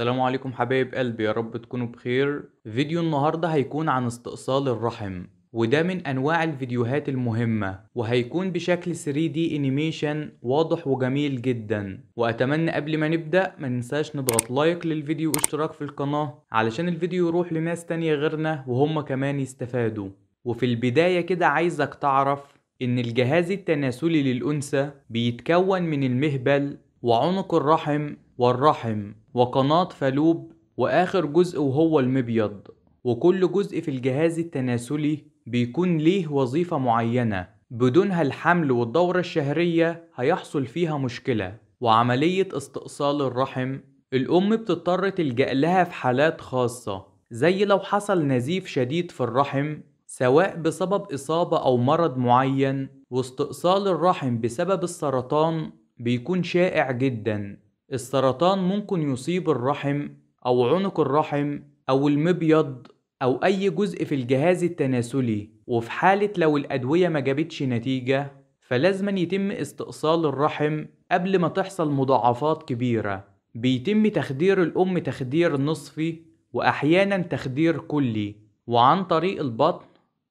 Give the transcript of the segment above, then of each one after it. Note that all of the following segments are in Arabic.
السلام عليكم حبايب قلبي يا رب تكونوا بخير فيديو النهاردة هيكون عن استئصال الرحم وده من انواع الفيديوهات المهمة وهيكون بشكل 3D انيميشن واضح وجميل جدا واتمنى قبل ما نبدأ ما ننساش نضغط لايك للفيديو واشتراك في القناة علشان الفيديو يروح لناس تانية غيرنا وهم كمان يستفادوا وفي البداية كده عايزك تعرف إن الجهاز التناسلي للأنثى بيتكون من المهبل وعنق الرحم والرحم وقناة فالوب وآخر جزء وهو المبيض وكل جزء في الجهاز التناسلي بيكون ليه وظيفة معينة بدونها الحمل والدورة الشهرية هيحصل فيها مشكلة وعملية استئصال الرحم الأم بتضطر تلجأ لها في حالات خاصة زي لو حصل نزيف شديد في الرحم سواء بسبب إصابة أو مرض معين واستئصال الرحم بسبب السرطان بيكون شائع جدا السرطان ممكن يصيب الرحم أو عنق الرحم أو المبيض أو أي جزء في الجهاز التناسلي وفي حالة لو الأدوية ما جابتش نتيجة فلازما يتم استئصال الرحم قبل ما تحصل مضاعفات كبيرة بيتم تخدير الأم تخدير نصفي وأحيانا تخدير كلي وعن طريق البطن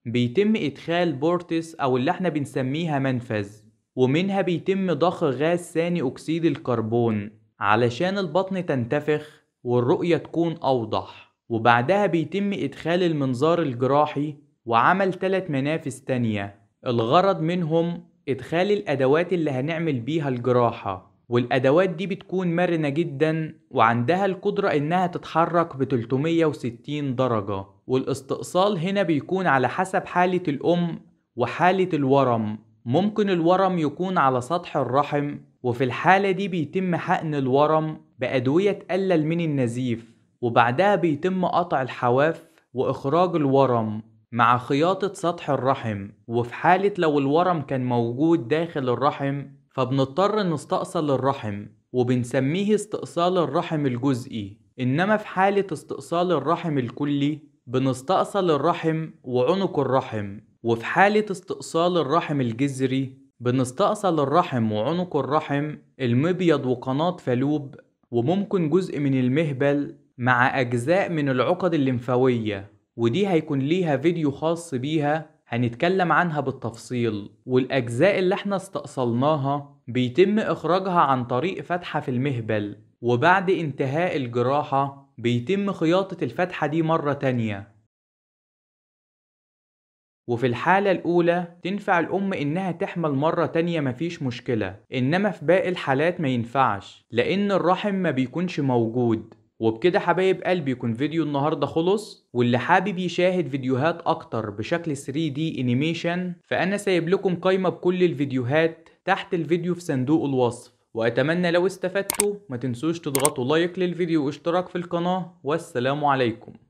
بيتم إدخال بورتس أو اللي احنا بنسميها منفذ ومنها بيتم ضخ غاز ثاني أكسيد الكربون علشان البطن تنتفخ والرؤية تكون أوضح وبعدها بيتم إدخال المنظار الجراحي وعمل ثلاث منافس تانية الغرض منهم إدخال الأدوات اللي هنعمل بيها الجراحة والأدوات دي بتكون مرنة جدا وعندها القدرة إنها تتحرك ب 360 درجة والاستئصال هنا بيكون على حسب حالة الأم وحالة الورم ممكن الورم يكون على سطح الرحم وفي الحالة دي بيتم حقن الورم بأدوية تقلل من النزيف وبعدها بيتم قطع الحواف وإخراج الورم مع خياطة سطح الرحم وفي حالة لو الورم كان موجود داخل الرحم فبنضطر نستأصل الرحم وبنسميه استئصال الرحم الجزئي إنما في حالة استئصال الرحم الكلي بنستأصل الرحم وعنق الرحم وفي حالة استئصال الرحم الجذري بنستأصل الرحم وعنق الرحم المبيض وقناة فالوب وممكن جزء من المهبل مع أجزاء من العقد الليمفاوية ودي هيكون ليها فيديو خاص بيها هنتكلم عنها بالتفصيل والأجزاء اللي احنا استأصلناها بيتم إخراجها عن طريق فتحة في المهبل وبعد انتهاء الجراحة بيتم خياطة الفتحة دي مرة تانية وفي الحالة الأولى تنفع الأم إنها تحمل مرة تانية مفيش مشكلة إنما في باقي الحالات ما ينفعش لأن الرحم ما بيكونش موجود وبكده حبايب قلبي يكون فيديو النهاردة خلص واللي حابب يشاهد فيديوهات أكتر بشكل 3D انيميشن فأنا سايب لكم قايمة بكل الفيديوهات تحت الفيديو في صندوق الوصف وأتمنى لو استفدتوا ما تنسوش تضغطوا لايك للفيديو واشتراك في القناة والسلام عليكم